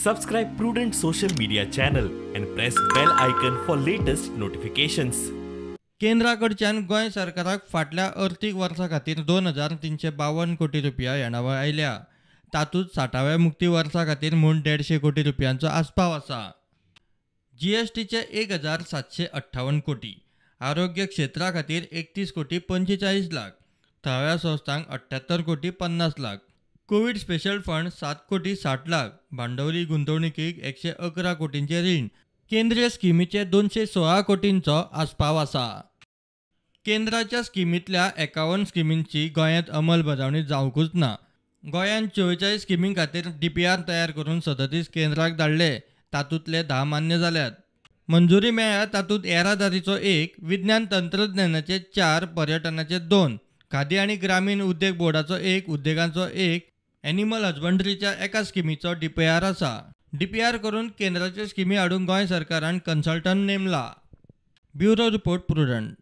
Subscribe Prudent social media channel and press bell icon for latest notifications. केंद्राकडच्यान गोंय सरकाराक फाटल्या अर्थीक वर्सा खातीर दोन हजार तिनशे बावन कोटी रुपया येणावळ आयल्या तातूंत साठाव्या मुक्ती वर्सा खातीर म्हूण देडशे कोटी रुपयांचो आस्पाव आसा जी एस टीचे एक हजार सातशे अठ्ठावन कोटी आरोग्य क्षेत्रा खातीर एकतीस कोटी पंचेचाळीस लाख थळाव्या संस्थांक अठ्ठ्यात्तर कोटी पन्नास लाख कोविड स्पेशल फंड सात कोटी साठ लाख भांडवली गुंतवणुकीक एकशे अकरा कोटींचे रीण केंद्रीय स्किमीचे दोनशे सोळा कोटींचो आस्पाव असा केंद्राच्या स्किमींतल्या एकावन्न स्किमींची गोयात अंमलबजावणी जावंकूच ना गोयात चोवेचाळीस स्किमीं खातीर डी पी आर तयार करून सदतीस केंद्राक धाडले तातूंतले धा मान्य जाल्यात मंजुरी मेळ्या तातूंत येरादारीचो एक विज्ञान तंत्रज्ञानाचे चार पर्यटनाचे दोन खादी आनी ग्रामीण उद्देग बोर्डाचो एक उद्देगांचो एक एनिमल हजबंड्रीच्या एका स्किमीचो डीपीआर आसा डीपीआर करून केंद्राच्यो स्किमी हाडून गोंय सरकारान कन्सल्टंट नेमला ब्युरो रिपोर्ट प्रुडंट